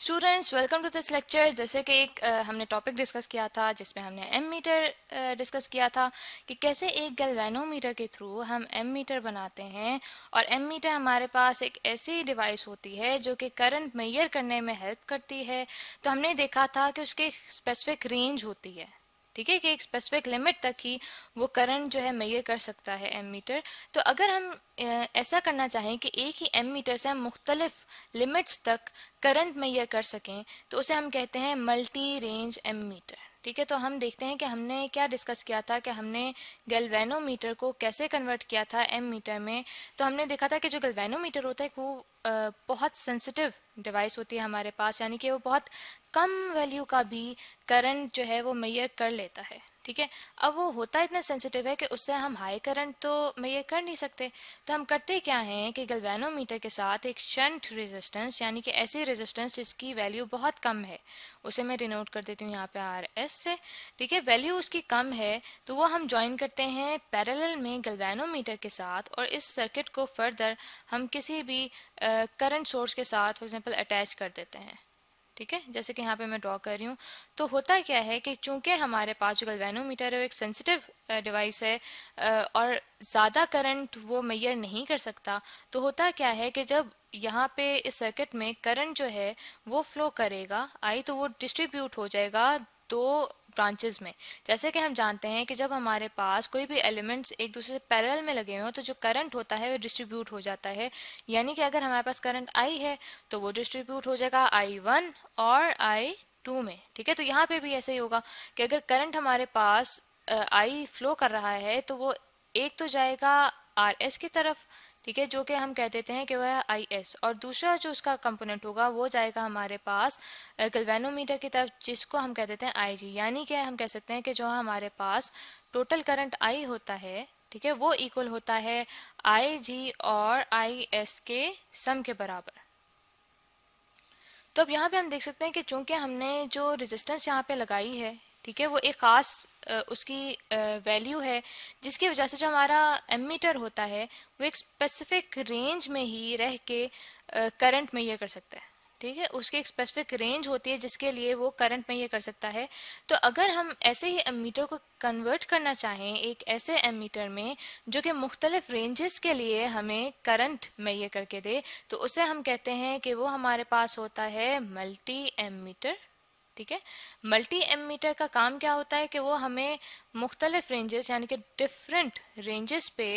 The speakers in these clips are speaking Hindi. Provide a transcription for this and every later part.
students welcome to this lecture जैसे कि एक आ, हमने टॉपिक डिस्कस किया था जिसमें हमने एम मीटर डिस्कस किया था कि कैसे एक गैल्वेनोमीटर के थ्रू हम एम मीटर बनाते हैं और एम मीटर हमारे पास एक ऐसी डिवाइस होती है जो कि करंट मैयर करने में हेल्प करती है तो हमने देखा था कि उसकी स्पेसिफिक रेंज होती है ठीक है कि एक स्पेसिफिक लिमिट तक ही वो करंट जो है मैयर कर सकता है एम मीटर तो अगर हम ऐसा करना चाहें कि एक ही एम मीटर से हम मुख्तलिफ लिमिट्स तक करंट मैयर कर सकें तो उसे हम कहते हैं मल्टी रेंज एम मीटर ठीक है तो हम देखते हैं कि हमने क्या डिस्कस किया था कि हमने गैल्वेनोमीटर को कैसे कन्वर्ट किया था एम मीटर में तो हमने देखा था कि जो गैल्वेनोमीटर होता है वो बहुत सेंसिटिव डिवाइस होती है हमारे पास यानी कि वो बहुत कम वैल्यू का भी करंट जो है वो मैयर कर लेता है ठीक है अब वो होता इतना सेंसिटिव है कि उससे हम हाई करंट तो मैयर कर नहीं सकते तो हम करते क्या हैं कि गलवेनोमीटर के साथ एक शंट रेजिस्टेंस यानी कि ऐसी रेजिस्टेंस जिसकी वैल्यू बहुत कम है उसे मैं डिनोट कर देती हूँ यहाँ पे आर एस से ठीक है वैल्यू उसकी कम है तो वो हम ज्वाइन करते हैं पैरल में गलवेनोमीटर के साथ और इस सर्किट को फर्दर हम किसी भी करंट uh, सोर्स के साथ फॉर एग्जाम्पल अटैच कर देते हैं ठीक है जैसे कि यहाँ पे मैं ड्रॉ कर रही हूँ तो होता क्या है कि चूंकि हमारे पास जो गलवेनोमीटर है वो एक सेंसिटिव डिवाइस है और ज़्यादा करंट वो मैयर नहीं कर सकता तो होता क्या है कि जब यहाँ पे इस सर्किट में करंट जो है वो फ्लो करेगा आई तो वो डिस्ट्रीब्यूट हो जाएगा दो ब्रांचेस में जैसे कि हम जानते हैं कि जब हमारे पास कोई भी एलिमेंट्स एक दूसरे से पैरेलल में लगे हों तो जो करंट होता है वो डिस्ट्रीब्यूट हो जाता है यानी कि अगर हमारे पास करंट आई है तो वो डिस्ट्रीब्यूट हो जाएगा आई वन और आई टू में ठीक है तो यहाँ पे भी ऐसे ही होगा कि अगर करंट हमारे पास आई फ्लो कर रहा है तो वो एक तो जाएगा आर एस की तरफ ठीक है जो कि हम कह देते हैं कि वह है आई एस और दूसरा जो उसका कंपोनेंट होगा वो जाएगा हमारे पास गलवेनोमीटर की तरफ जिसको हम कह देते हैं आई जी यानी कि हम कह सकते हैं कि जो हमारे पास टोटल करंट आई होता है ठीक है वो इक्वल होता है आई जी और आई एस के सम के बराबर तो अब यहाँ पे हम देख सकते हैं कि चूंकि हमने जो रेजिस्टेंस यहाँ पे लगाई है ठीक है वो एक ख़ास उसकी वैल्यू है जिसकी वजह से जो हमारा एमीटर होता है वो एक स्पेसिफिक रेंज में ही रह के करंट मेयर कर सकता है ठीक है उसकी एक स्पेसिफिक रेंज होती है जिसके लिए वो करंट में ये कर सकता है तो अगर हम ऐसे ही एमीटर को कन्वर्ट करना चाहें एक ऐसे एमीटर में जो कि मुख्तलिफ रेंजेस के लिए हमें करंट में ये करके दे तो उसे हम कहते हैं कि वो हमारे पास होता है मल्टी एमीटर ठीक है मल्टी एम मीटर का काम क्या होता है कि वो हमें मुख्तलिफ रेंजेस यानी कि डिफरेंट रेंजेस पे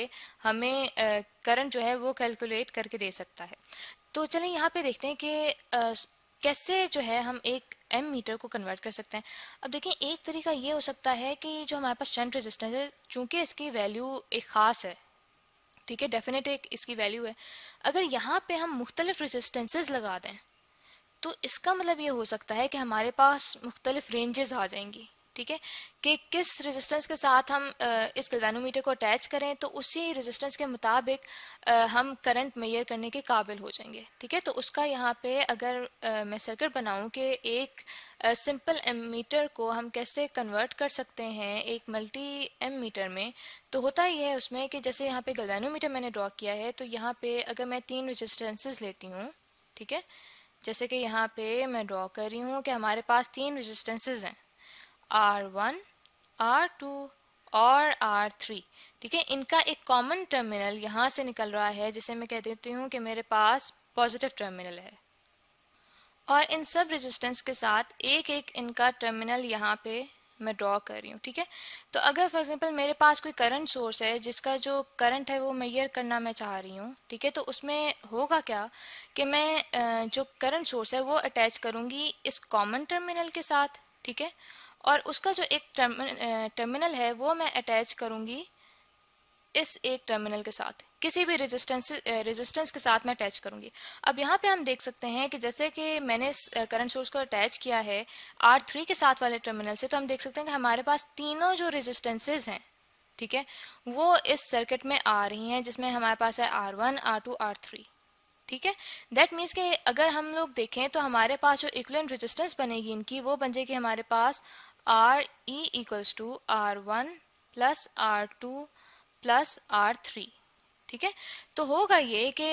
हमें करंट जो है वो कैलकुलेट करके दे सकता है तो चलिए यहाँ पे देखते हैं कि कैसे जो है हम एक एम मीटर को कन्वर्ट कर सकते हैं अब देखिए एक तरीका ये हो सकता है कि जो हमारे पास शंट रेजिस्टेंस है चूंकि इसकी वैल्यू एक ख़ास है ठीक है डेफिनेट एक इसकी वैल्यू है अगर यहाँ पे हम मुख्तलिफ रेजिस्टेंसेज लगा दें तो इसका मतलब ये हो सकता है कि हमारे पास मुख्तलिफ रेंजेस आ जाएंगी ठीक है कि किस रेजिस्टेंस के साथ हम इस गलवानोमीटर को अटैच करें तो उसी रेजिस्टेंस के मुताबिक हम करंट मेयर करने के काबिल हो जाएंगे ठीक है तो उसका यहाँ पे अगर मैं सर्किट बनाऊं कि एक सिंपल एम मीटर को हम कैसे कन्वर्ट कर सकते हैं एक मल्टी एम मीटर में तो होता यह है उसमें कि जैसे यहाँ पे गलवानोमीटर मैंने ड्रॉ किया है तो यहाँ पे अगर मैं तीन रजिस्टेंसेज लेती हूँ ठीक है जैसे कि यहाँ पे मैं ड्रॉ कर रही हूँ कि हमारे पास तीन रेजिस्टेंसेज हैं आर वन आर टू और आर थ्री ठीक है इनका एक कॉमन टर्मिनल यहाँ से निकल रहा है जिसे मैं कह देती हूँ कि मेरे पास पॉजिटिव टर्मिनल है और इन सब रेजिस्टेंस के साथ एक एक इनका टर्मिनल यहाँ पे मैं ड्रॉ कर रही हूँ ठीक है तो अगर फॉर एग्जांपल मेरे पास कोई करंट सोर्स है जिसका जो करंट है वो मैयर करना मैं चाह रही हूँ ठीक है तो उसमें होगा क्या कि मैं जो करंट सोर्स है वो अटैच करूँगी इस कॉमन टर्मिनल के साथ ठीक है और उसका जो एक टर्मिनल है वो मैं अटैच करूँगी इस एक टर्मिनल के साथ किसी भी रेजिस्टेंस रेजिस्टेंस के साथ मैं अटैच करूंगी अब यहाँ पे हम देख सकते हैं कि जैसे कि मैंने करंट सोर्स को अटैच किया है आर थ्री के साथ वाले टर्मिनल से तो हम देख सकते हैं कि हमारे पास तीनों जो रेजिस्टेंसेज हैं ठीक है वो इस सर्किट में आ रही हैं जिसमें हमारे पास है R one R two R three ठीक है दैट मीन्स कि अगर हम लोग देखें तो हमारे पास जो इक्वलेंट रजिस्टेंस बनेगी इनकी वो बन जाएगी हमारे पास R E equals to R one plus R two plus R three ठीक है तो होगा ये कि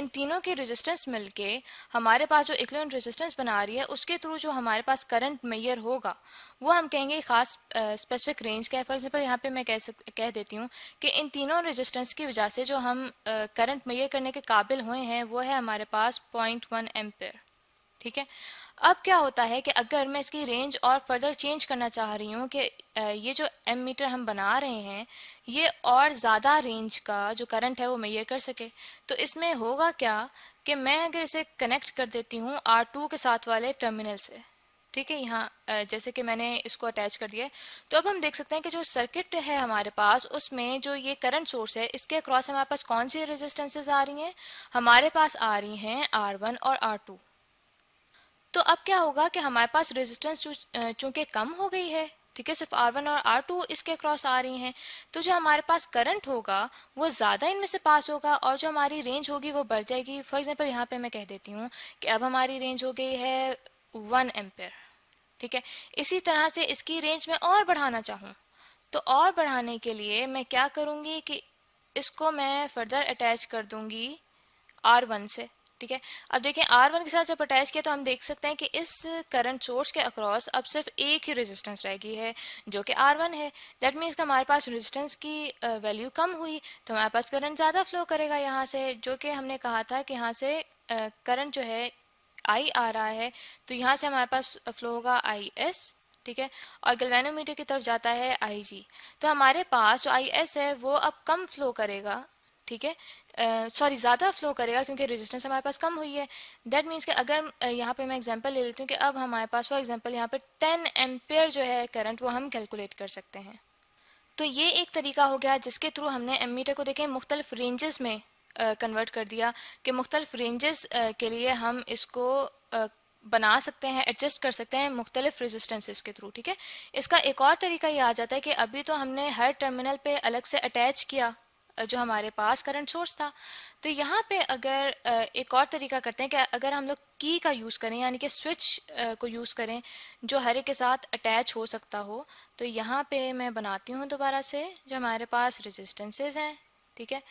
इन तीनों के रेजिस्टेंस मिलके हमारे पास जो इक्विवेलेंट रेजिस्टेंस बना रही है उसके थ्रू जो हमारे पास करंट मेयर होगा वो हम कहेंगे खास स्पेसिफिक रेंज का है फॉर एग्जाम्पल यहाँ पे मैं कह सक, कह देती हूँ कि इन तीनों रेजिस्टेंस की वजह से जो हम करंट मेयर करने के काबिल हुए हैं वो है हमारे पास पॉइंट वन एम्पेयर ठीक है अब क्या होता है कि अगर मैं इसकी रेंज और फर्दर चेंज करना चाह रही हूँ कि ये जो एम मीटर हम बना रहे हैं ये और ज़्यादा रेंज का जो करंट है वो ये कर सके तो इसमें होगा क्या कि मैं अगर इसे कनेक्ट कर देती हूँ आर टू के साथ वाले टर्मिनल से ठीक है यहाँ जैसे कि मैंने इसको अटैच कर दिया तो अब हम देख सकते हैं कि जो सर्किट है हमारे पास उसमें जो ये करंट सोर्स है इसके अक्रॉस हमारे पास कौन सी रेजिस्टेंसेज आ रही हैं हमारे पास आ रही हैं आर वन और आर टू तो अब क्या होगा कि हमारे पास रेजिस्टेंस चूंकि कम हो गई है ठीक है सिर्फ R1 और R2 इसके क्रॉस आ रही हैं तो जो हमारे पास करंट होगा वो ज़्यादा इनमें से पास होगा और जो हमारी रेंज होगी वो बढ़ जाएगी फॉर एग्जांपल यहाँ पे मैं कह देती हूँ कि अब हमारी रेंज हो गई है वन एम्पेयर ठीक है इसी तरह से इसकी रेंज में और बढ़ाना चाहूँ तो और बढ़ाने के लिए मैं क्या करूँगी कि इसको मैं फर्दर अटैच कर दूँगी आर वन से ठीक है अब देखें आर वन के साथ जब अटैच किया तो हम देख सकते हैं कि इस करंट सोर्स के अक्रॉस अब सिर्फ एक ही रेजिस्टेंस रह गई है जो कि आर वन है दैट मीन्स कि हमारे पास रेजिस्टेंस की वैल्यू कम हुई तो हमारे पास करंट ज़्यादा फ्लो करेगा यहाँ से जो कि हमने कहा था कि यहाँ से करंट जो है आई आ रहा है तो यहाँ से हमारे पास फ्लो होगा आई एस ठीक है और गलवेनोमीटर की तरफ जाता है आई जी तो हमारे पास जो आई एस है वो अब कम फ्लो करेगा ठीक है सॉरी ज़्यादा फ्लो करेगा क्योंकि रेजिस्टेंस हमारे पास कम हुई है दैट मीन्स कि अगर यहाँ पे मैं एग्जांपल ले लेती हूँ कि अब हमारे पास फॉर एग्जांपल यहाँ पे 10 एम्पेयर जो है करंट वो हम कैलकुलेट कर सकते हैं तो ये एक तरीका हो गया जिसके थ्रू हमने एम को देखें मुख्तलिफ रेंजेस में कन्वर्ट कर दिया कि मुख्तलिफ रेंजेस के लिए हम इसको बना सकते हैं एडजस्ट कर सकते हैं मुख्तलिफ रेजिस्टेंसेस के थ्रू ठीक है इसका एक और तरीका ये आ जाता है कि अभी तो हमने हर टर्मिनल पे अलग से अटैच किया जो हमारे पास करंट सोर्स था तो यहाँ पे अगर एक और तरीका करते हैं कि अगर हम लोग की का यूज़ करें यानी कि स्विच को यूज़ करें जो हर एक के साथ अटैच हो सकता हो तो यहाँ पे मैं बनाती हूँ दोबारा से जो हमारे पास रेजिस्टेंसेज हैं ठीक है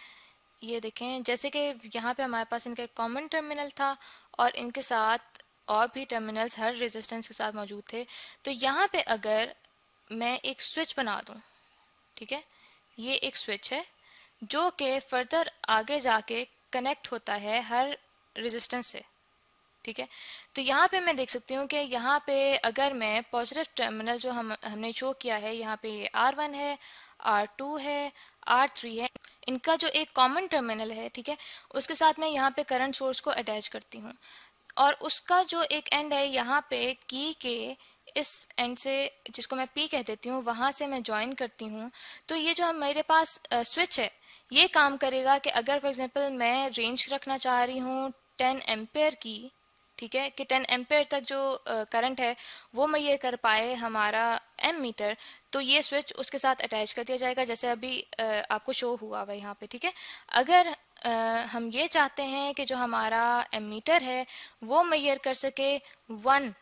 ये देखें जैसे कि यहाँ पे हमारे पास इनका एक कॉमन टर्मिनल था और इनके साथ और भी टर्मिनल्स हर रेजिस्टेंस के साथ मौजूद थे तो यहाँ पे अगर मैं एक स्विच बना दूँ ठीक है ये एक स्विच है जो के फर्दर आगे जाके कनेक्ट होता है हर रेजिस्टेंस से ठीक है तो यहाँ पे मैं देख सकती हूँ कि यहाँ पे अगर मैं पॉजिटिव टर्मिनल जो हम हमने शो किया है यहाँ पे ये आर वन है आर टू है आर थ्री है इनका जो एक कॉमन टर्मिनल है ठीक है उसके साथ मैं यहाँ पे करंट सोर्स को अटैच करती हूँ और उसका जो एक एंड है यहाँ पे की के इस एंड से जिसको मैं पी कह देती हूँ वहां से मैं ज्वाइन करती हूँ तो ये जो मेरे पास स्विच है ये काम करेगा कि अगर फॉर एग्जांपल मैं रेंज रखना चाह रही हूँ टेन एम्पेयर की ठीक है कि टेन एम्पेयर तक जो करंट है वो मैयर कर पाए हमारा एम मीटर तो ये स्विच उसके साथ अटैच कर दिया जाएगा जैसे अभी आपको शो हुआ हुआ यहाँ पे ठीक है अगर हम ये चाहते हैं कि जो हमारा एम मीटर है वो मैयर कर सके वन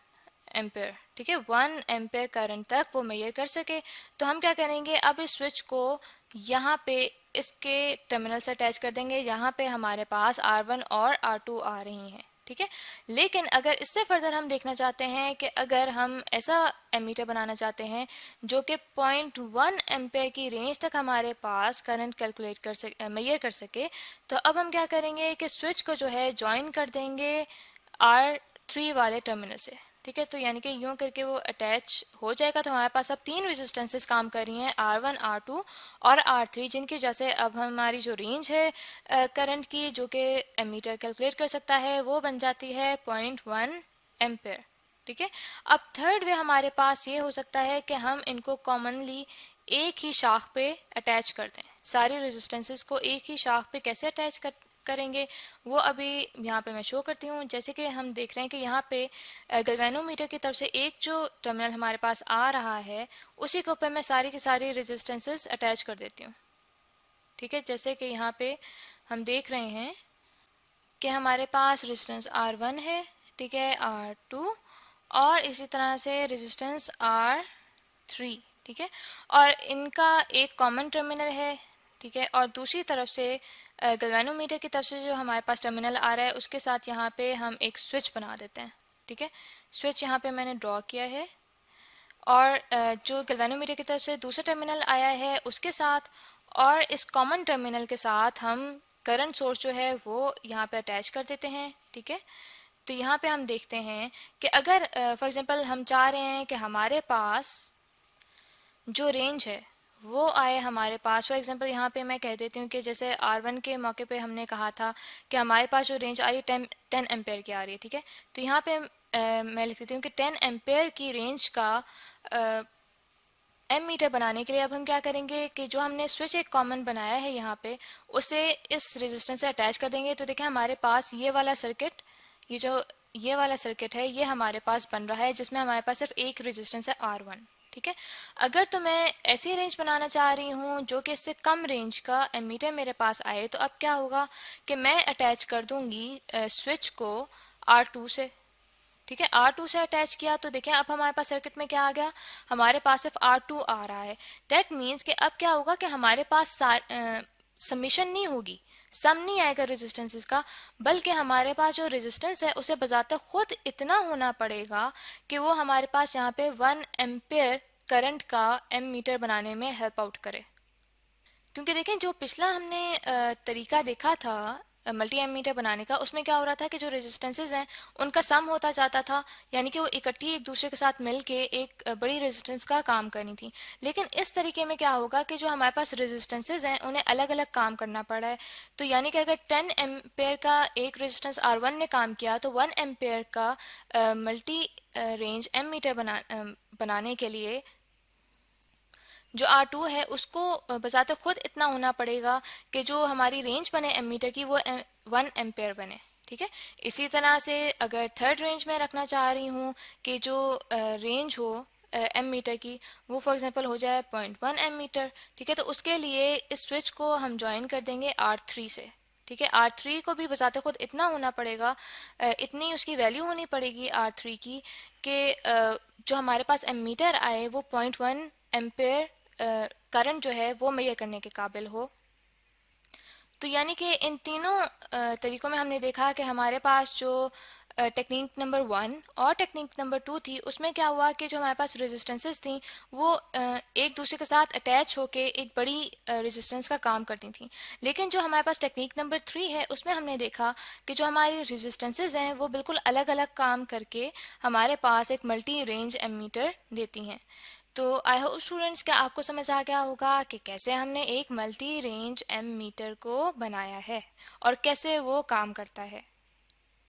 एम्पेयर ठीक है वन एम्पेयर करंट तक वो मैयर कर सके तो हम क्या करेंगे अब इस स्विच को यहाँ पे इसके टर्मिनल से अटैच कर देंगे यहाँ पे हमारे पास आर वन और आर टू आ रही हैं ठीक है लेकिन अगर इससे फर्दर हम देखना चाहते हैं कि अगर हम ऐसा एमीटर बनाना चाहते हैं जो कि पॉइंट वन एम्पेयर की रेंज तक हमारे पास करंट कैलकुलेट कर सके मैयर कर सके तो अब हम क्या करेंगे कि स्विच को जो है ज्वाइन कर देंगे आर थ्री वाले टर्मिनल से ठीक है तो यानी कि यूं करके वो अटैच हो जाएगा तो हमारे पास अब तीन रेजिस्टेंसेस काम कर रही हैं आर वन आर टू और आर थ्री जिनकी वजह से अब हमारी जो रेंज है करंट की जो कि एमीटर कैलकुलेट कर सकता है वो बन जाती है पॉइंट वन ठीक है अब थर्ड वे हमारे पास ये हो सकता है कि हम इनको कॉमनली एक ही शाख पे अटैच कर दें सारे रेजिस्टेंसेस को एक ही शाख पे कैसे अटैच कर करेंगे वो अभी यहाँ पे मैं शो करती हूँ जैसे कि हम देख रहे हैं कि यहाँ पे गलवेनोमीटर की तरफ से एक जो टर्मिनल हमारे पास आ रहा है उसी के ऊपर मैं सारी की सारी रेजिस्टेंसेस अटैच कर देती हूँ ठीक है जैसे कि यहाँ पे हम देख रहे हैं कि हमारे पास रजिस्टेंस आर है ठीक है आर और इसी तरह से रजिस्टेंस आर ठीक है और इनका एक कॉमन टर्मिनल है ठीक है और दूसरी तरफ से गलवेनोमीटर की तरफ से जो हमारे पास टर्मिनल आ रहा है उसके साथ यहाँ पे हम एक स्विच बना देते हैं ठीक है स्विच यहाँ पे मैंने ड्रॉ किया है और जो गलवेनोमीटर की तरफ से दूसरा टर्मिनल आया है उसके साथ और इस कॉमन टर्मिनल के साथ हम करंट सोर्स जो है वो यहाँ पे अटैच कर देते हैं ठीक है तो यहाँ पे हम देखते हैं कि अगर फॉर एग्जाम्पल हम चाह रहे हैं कि हमारे पास जो रेंज है वो आए हमारे पास फॉर एग्जांपल यहाँ पे मैं कह देती हूँ कि जैसे आर वन के मौके पे हमने कहा था कि हमारे पास जो रेंज आ रही है टेन टेन एम्पेयर की आ रही है ठीक है तो यहाँ पे आ, मैं लिख देती हूँ कि टेन एम्पेयर की रेंज का एम मीटर बनाने के लिए अब हम क्या करेंगे कि जो हमने स्विच एक कॉमन बनाया है यहाँ पे उसे इस रेजिस्टेंस से अटैच कर देंगे तो देखें हमारे पास ये वाला सर्किट ये जो ये वाला सर्किट है ये हमारे पास बन रहा है जिसमें हमारे पास सिर्फ एक रेजिस्टेंस है आर वन ठीक है अगर तो मैं ऐसी रेंज बनाना चाह रही हूँ जो कि इससे कम रेंज का एमीटर मेरे पास आए तो अब क्या होगा कि मैं अटैच कर दूंगी स्विच को आर टू से ठीक है आर टू से अटैच किया तो देखें अब हमारे पास सर्किट में क्या आ गया हमारे पास सिर्फ आर टू आ रहा है दैट मीन्स कि अब क्या होगा कि हमारे पास समिशन नहीं होगी सम नहीं आएगा रेजिस्टेंसेस का बल्कि हमारे पास जो रेजिस्टेंस है उसे बजाते खुद इतना होना पड़ेगा कि वो हमारे पास यहाँ पे वन एम्पेयर करंट का एम मीटर बनाने में हेल्प आउट करे क्योंकि देखें जो पिछला हमने तरीका देखा था मल्टी एमीटर बनाने का उसमें क्या हो रहा था कि जो रेजिस्टेंसेज हैं उनका सम होता जाता था यानी कि वो इकट्ठी एक दूसरे के साथ मिल के एक बड़ी रेजिस्टेंस का काम करनी थी लेकिन इस तरीके में क्या होगा कि जो हमारे पास रेजिस्टेंसेज हैं उन्हें अलग अलग काम करना पड़ा है तो यानी कि अगर टेन एम्पेयर का एक रेजिस्टेंस आर वन ने काम किया तो वन एम्पेयर का मल्टी रेंज एम मीटर बना बनाने के लिए जो आर टू है उसको बजाते खुद इतना होना पड़ेगा कि जो हमारी रेंज बने एमीटर की वो वन एम्पेयर बने ठीक है इसी तरह से अगर थर्ड रेंज में रखना चाह रही हूँ कि जो रेंज हो एम मीटर की वो फॉर एग्जांपल हो जाए पॉइंट वन एम मीटर ठीक है तो उसके लिए इस स्विच को हम ज्वाइन कर देंगे आर थ्री से ठीक है आर थ्री को भी बजाते खुद इतना होना पड़ेगा इतनी उसकी वैल्यू होनी पड़ेगी आर थ्री की कि जो हमारे पास एम मीटर आए वो पॉइंट वन एम्पेयर करंट जो है वो मैयर करने के काबिल हो तो यानी कि इन तीनों तरीकों में हमने देखा कि हमारे पास जो टेक्निक नंबर वन और टेक्निक नंबर टू थी उसमें क्या हुआ कि जो हमारे पास रेजिस्टेंसेस थी वो एक दूसरे के साथ अटैच होके एक बड़ी रेजिस्टेंस का काम करती थी लेकिन जो हमारे पास टेक्निक नंबर थ्री है उसमें हमने देखा कि जो हमारे रेजिस्टेंसेस हैं वो बिल्कुल अलग अलग काम करके हमारे पास एक मल्टी रेंज एमीटर देती हैं तो आई होप स्टूडेंट्स क्या आपको समझ आ गया होगा कि कैसे हमने एक मल्टी रेंज एम मीटर को बनाया है और कैसे वो काम करता है